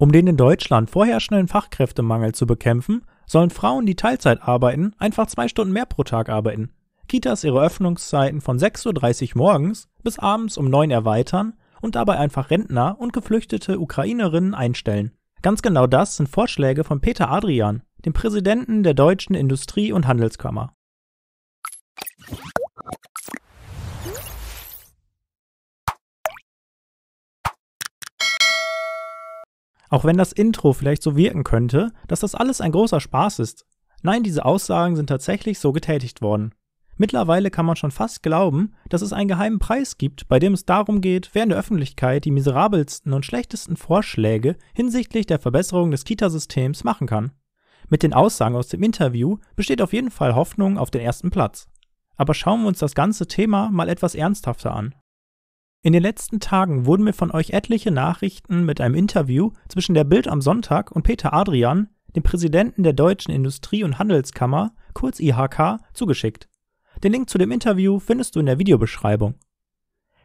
Um den in Deutschland vorherrschenden Fachkräftemangel zu bekämpfen, sollen Frauen, die Teilzeit arbeiten, einfach zwei Stunden mehr pro Tag arbeiten. Kitas ihre Öffnungszeiten von 6.30 Uhr morgens bis abends um 9 Uhr erweitern und dabei einfach Rentner und geflüchtete Ukrainerinnen einstellen. Ganz genau das sind Vorschläge von Peter Adrian, dem Präsidenten der Deutschen Industrie- und Handelskammer. Auch wenn das Intro vielleicht so wirken könnte, dass das alles ein großer Spaß ist. Nein, diese Aussagen sind tatsächlich so getätigt worden. Mittlerweile kann man schon fast glauben, dass es einen geheimen Preis gibt, bei dem es darum geht, wer in der Öffentlichkeit die miserabelsten und schlechtesten Vorschläge hinsichtlich der Verbesserung des Kita-Systems machen kann. Mit den Aussagen aus dem Interview besteht auf jeden Fall Hoffnung auf den ersten Platz. Aber schauen wir uns das ganze Thema mal etwas ernsthafter an. In den letzten Tagen wurden mir von euch etliche Nachrichten mit einem Interview zwischen der Bild am Sonntag und Peter Adrian, dem Präsidenten der Deutschen Industrie- und Handelskammer, kurz IHK, zugeschickt. Den Link zu dem Interview findest du in der Videobeschreibung.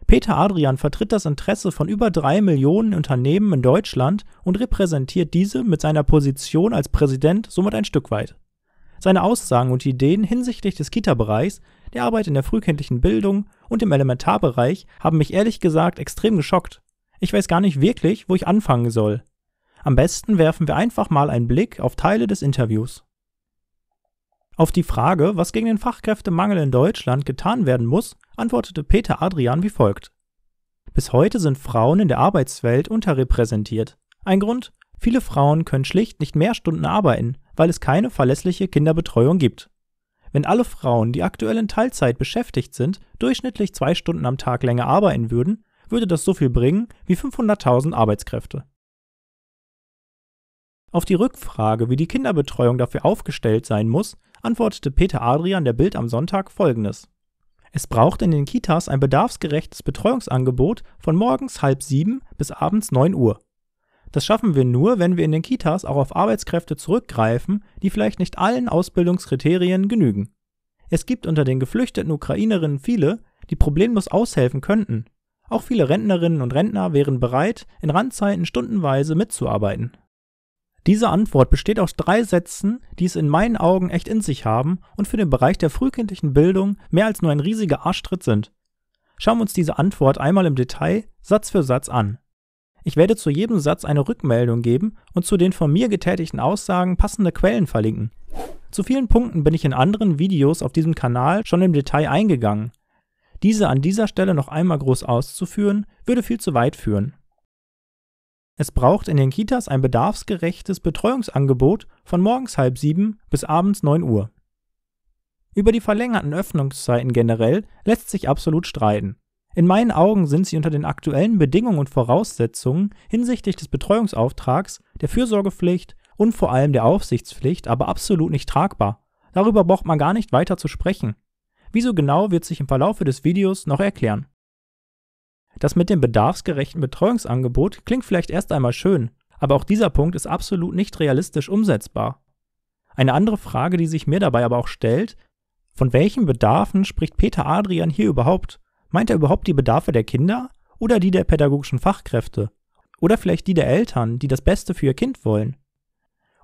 Peter Adrian vertritt das Interesse von über drei Millionen Unternehmen in Deutschland und repräsentiert diese mit seiner Position als Präsident somit ein Stück weit. Seine Aussagen und Ideen hinsichtlich des Kita-Bereichs die Arbeit in der frühkindlichen Bildung und im Elementarbereich haben mich ehrlich gesagt extrem geschockt. Ich weiß gar nicht wirklich, wo ich anfangen soll. Am besten werfen wir einfach mal einen Blick auf Teile des Interviews. Auf die Frage, was gegen den Fachkräftemangel in Deutschland getan werden muss, antwortete Peter Adrian wie folgt. Bis heute sind Frauen in der Arbeitswelt unterrepräsentiert. Ein Grund? Viele Frauen können schlicht nicht mehr Stunden arbeiten, weil es keine verlässliche Kinderbetreuung gibt. Wenn alle Frauen, die aktuell in Teilzeit beschäftigt sind, durchschnittlich zwei Stunden am Tag länger arbeiten würden, würde das so viel bringen wie 500.000 Arbeitskräfte. Auf die Rückfrage, wie die Kinderbetreuung dafür aufgestellt sein muss, antwortete Peter Adrian der Bild am Sonntag folgendes. Es braucht in den Kitas ein bedarfsgerechtes Betreuungsangebot von morgens halb sieben bis abends neun Uhr. Das schaffen wir nur, wenn wir in den Kitas auch auf Arbeitskräfte zurückgreifen, die vielleicht nicht allen Ausbildungskriterien genügen. Es gibt unter den geflüchteten Ukrainerinnen viele, die problemlos aushelfen könnten. Auch viele Rentnerinnen und Rentner wären bereit, in Randzeiten stundenweise mitzuarbeiten. Diese Antwort besteht aus drei Sätzen, die es in meinen Augen echt in sich haben und für den Bereich der frühkindlichen Bildung mehr als nur ein riesiger Arschtritt sind. Schauen wir uns diese Antwort einmal im Detail, Satz für Satz an. Ich werde zu jedem Satz eine Rückmeldung geben und zu den von mir getätigten Aussagen passende Quellen verlinken. Zu vielen Punkten bin ich in anderen Videos auf diesem Kanal schon im Detail eingegangen. Diese an dieser Stelle noch einmal groß auszuführen, würde viel zu weit führen. Es braucht in den Kitas ein bedarfsgerechtes Betreuungsangebot von morgens halb sieben bis abends neun Uhr. Über die verlängerten Öffnungszeiten generell lässt sich absolut streiten. In meinen Augen sind sie unter den aktuellen Bedingungen und Voraussetzungen hinsichtlich des Betreuungsauftrags, der Fürsorgepflicht und vor allem der Aufsichtspflicht aber absolut nicht tragbar. Darüber braucht man gar nicht weiter zu sprechen. Wieso genau wird sich im Verlaufe des Videos noch erklären. Das mit dem bedarfsgerechten Betreuungsangebot klingt vielleicht erst einmal schön, aber auch dieser Punkt ist absolut nicht realistisch umsetzbar. Eine andere Frage, die sich mir dabei aber auch stellt, von welchen Bedarfen spricht Peter Adrian hier überhaupt? Meint er überhaupt die Bedarfe der Kinder oder die der pädagogischen Fachkräfte? Oder vielleicht die der Eltern, die das Beste für ihr Kind wollen?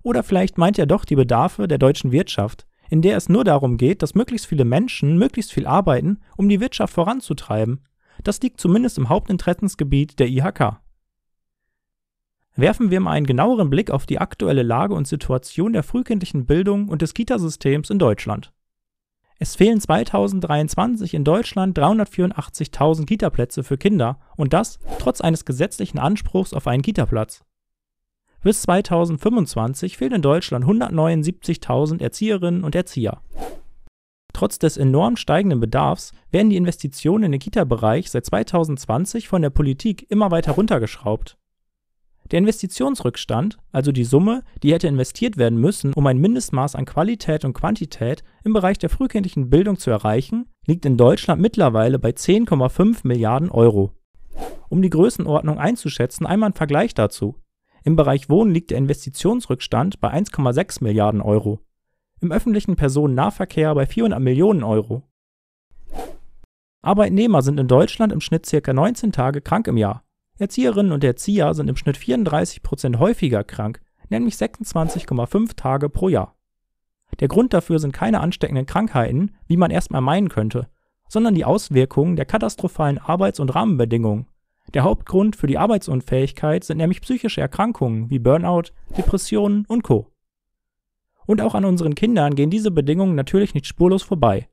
Oder vielleicht meint er doch die Bedarfe der deutschen Wirtschaft, in der es nur darum geht, dass möglichst viele Menschen möglichst viel arbeiten, um die Wirtschaft voranzutreiben. Das liegt zumindest im Hauptinteressensgebiet der IHK. Werfen wir mal einen genaueren Blick auf die aktuelle Lage und Situation der frühkindlichen Bildung und des Kitasystems in Deutschland. Es fehlen 2023 in Deutschland 384.000 Kitaplätze für Kinder und das trotz eines gesetzlichen Anspruchs auf einen Kitaplatz. Bis 2025 fehlen in Deutschland 179.000 Erzieherinnen und Erzieher. Trotz des enorm steigenden Bedarfs werden die Investitionen in den Kita-Bereich seit 2020 von der Politik immer weiter runtergeschraubt. Der Investitionsrückstand, also die Summe, die hätte investiert werden müssen, um ein Mindestmaß an Qualität und Quantität im Bereich der frühkindlichen Bildung zu erreichen, liegt in Deutschland mittlerweile bei 10,5 Milliarden Euro. Um die Größenordnung einzuschätzen, einmal ein Vergleich dazu. Im Bereich Wohnen liegt der Investitionsrückstand bei 1,6 Milliarden Euro, im öffentlichen Personennahverkehr bei 400 Millionen Euro. Arbeitnehmer sind in Deutschland im Schnitt ca. 19 Tage krank im Jahr. Erzieherinnen und Erzieher sind im Schnitt 34% häufiger krank, nämlich 26,5 Tage pro Jahr. Der Grund dafür sind keine ansteckenden Krankheiten, wie man erstmal meinen könnte, sondern die Auswirkungen der katastrophalen Arbeits- und Rahmenbedingungen, der Hauptgrund für die Arbeitsunfähigkeit sind nämlich psychische Erkrankungen wie Burnout, Depressionen und Co. Und auch an unseren Kindern gehen diese Bedingungen natürlich nicht spurlos vorbei.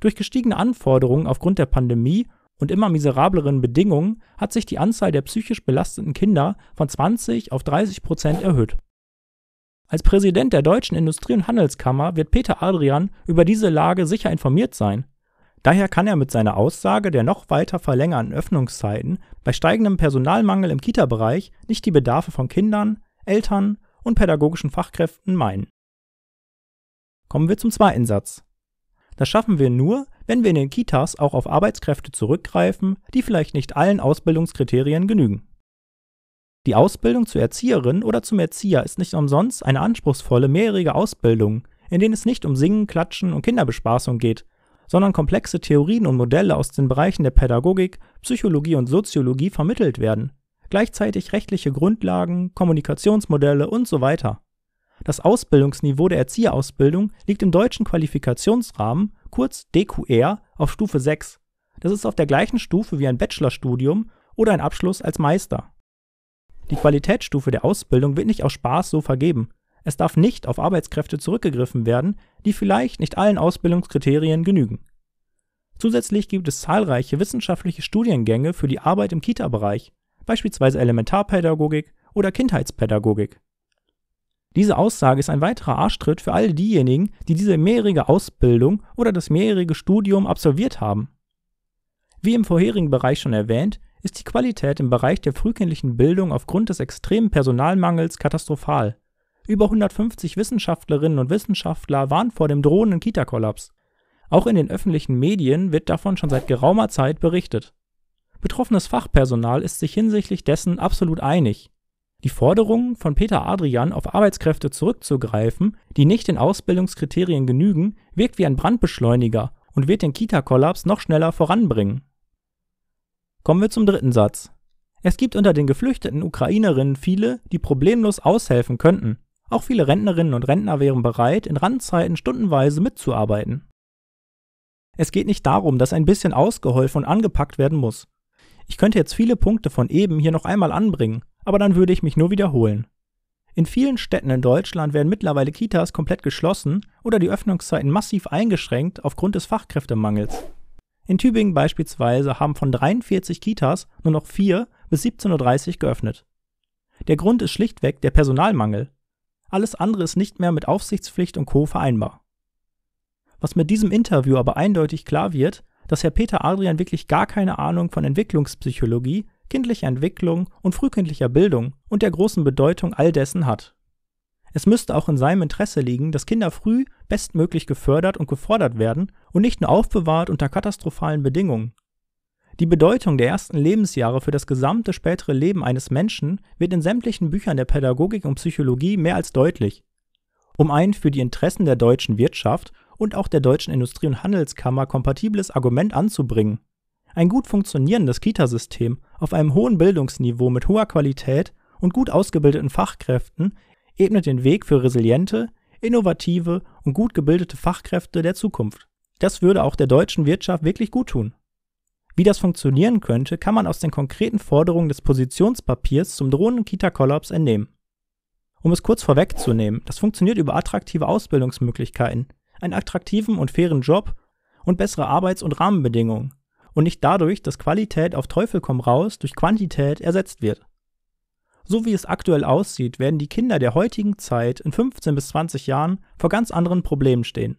Durch gestiegene Anforderungen aufgrund der Pandemie und immer miserableren Bedingungen hat sich die Anzahl der psychisch belasteten Kinder von 20 auf 30 Prozent erhöht. Als Präsident der Deutschen Industrie- und Handelskammer wird Peter Adrian über diese Lage sicher informiert sein Daher kann er mit seiner Aussage der noch weiter verlängerten Öffnungszeiten bei steigendem Personalmangel im Kita-Bereich nicht die Bedarfe von Kindern, Eltern und pädagogischen Fachkräften meinen. Kommen wir zum zweiten Satz. Das schaffen wir nur, wenn wir in den Kitas auch auf Arbeitskräfte zurückgreifen, die vielleicht nicht allen Ausbildungskriterien genügen. Die Ausbildung zur Erzieherin oder zum Erzieher ist nicht umsonst eine anspruchsvolle mehrjährige Ausbildung, in denen es nicht um Singen, Klatschen und Kinderbespaßung geht, sondern komplexe Theorien und Modelle aus den Bereichen der Pädagogik, Psychologie und Soziologie vermittelt werden, gleichzeitig rechtliche Grundlagen, Kommunikationsmodelle und So weiter. das Ausbildungsniveau der Erzieherausbildung liegt im deutschen Qualifikationsrahmen, kurz DQR, auf Stufe 6. Das ist auf der gleichen Stufe wie ein Bachelorstudium oder ein Abschluss als Meister. Die Qualitätsstufe der Ausbildung wird nicht aus Spaß so vergeben, es darf nicht auf Arbeitskräfte zurückgegriffen werden, die vielleicht nicht allen Ausbildungskriterien genügen. Zusätzlich gibt es zahlreiche wissenschaftliche Studiengänge für die Arbeit im Kita-Bereich, beispielsweise Elementarpädagogik oder Kindheitspädagogik. Diese Aussage ist ein weiterer Arschtritt für all diejenigen, die diese mehrjährige Ausbildung oder das mehrjährige Studium absolviert haben. Wie im vorherigen Bereich schon erwähnt, ist die Qualität im Bereich der frühkindlichen Bildung aufgrund des extremen Personalmangels katastrophal. Über 150 Wissenschaftlerinnen und Wissenschaftler warnen vor dem drohenden Kita-Kollaps. Auch in den öffentlichen Medien wird davon schon seit geraumer Zeit berichtet. Betroffenes Fachpersonal ist sich hinsichtlich dessen absolut einig. Die Forderungen von Peter Adrian, auf Arbeitskräfte zurückzugreifen, die nicht den Ausbildungskriterien genügen, wirkt wie ein Brandbeschleuniger und wird den Kita-Kollaps noch schneller voranbringen. Kommen wir zum dritten Satz. Es gibt unter den geflüchteten Ukrainerinnen viele, die problemlos aushelfen könnten. Auch viele Rentnerinnen und Rentner wären bereit, in Randzeiten stundenweise mitzuarbeiten. Es geht nicht darum, dass ein bisschen ausgeholfen und angepackt werden muss. Ich könnte jetzt viele Punkte von eben hier noch einmal anbringen, aber dann würde ich mich nur wiederholen. In vielen Städten in Deutschland werden mittlerweile Kitas komplett geschlossen oder die Öffnungszeiten massiv eingeschränkt aufgrund des Fachkräftemangels. In Tübingen beispielsweise haben von 43 Kitas nur noch 4 bis 17.30 Uhr geöffnet. Der Grund ist schlichtweg der Personalmangel. Alles andere ist nicht mehr mit Aufsichtspflicht und Co. vereinbar. Was mit diesem Interview aber eindeutig klar wird, dass Herr Peter Adrian wirklich gar keine Ahnung von Entwicklungspsychologie, kindlicher Entwicklung und frühkindlicher Bildung und der großen Bedeutung all dessen hat. Es müsste auch in seinem Interesse liegen, dass Kinder früh bestmöglich gefördert und gefordert werden und nicht nur aufbewahrt unter katastrophalen Bedingungen, die Bedeutung der ersten Lebensjahre für das gesamte spätere Leben eines Menschen wird in sämtlichen Büchern der Pädagogik und Psychologie mehr als deutlich. Um ein für die Interessen der deutschen Wirtschaft und auch der deutschen Industrie- und Handelskammer kompatibles Argument anzubringen. Ein gut funktionierendes Kitasystem auf einem hohen Bildungsniveau mit hoher Qualität und gut ausgebildeten Fachkräften ebnet den Weg für resiliente, innovative und gut gebildete Fachkräfte der Zukunft. Das würde auch der deutschen Wirtschaft wirklich gut tun. Wie das funktionieren könnte, kann man aus den konkreten Forderungen des Positionspapiers zum drohenden Kita-Kollaps entnehmen. Um es kurz vorwegzunehmen, das funktioniert über attraktive Ausbildungsmöglichkeiten, einen attraktiven und fairen Job und bessere Arbeits- und Rahmenbedingungen und nicht dadurch, dass Qualität auf Teufel komm raus durch Quantität ersetzt wird. So wie es aktuell aussieht, werden die Kinder der heutigen Zeit in 15 bis 20 Jahren vor ganz anderen Problemen stehen.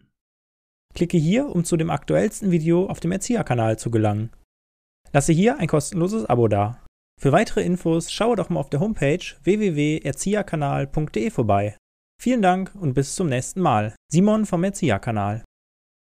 Klicke hier, um zu dem aktuellsten Video auf dem Erzieherkanal zu gelangen. Lasse hier ein kostenloses Abo da. Für weitere Infos schaue doch mal auf der Homepage www.erzieherkanal.de vorbei. Vielen Dank und bis zum nächsten Mal. Simon vom Erzieherkanal.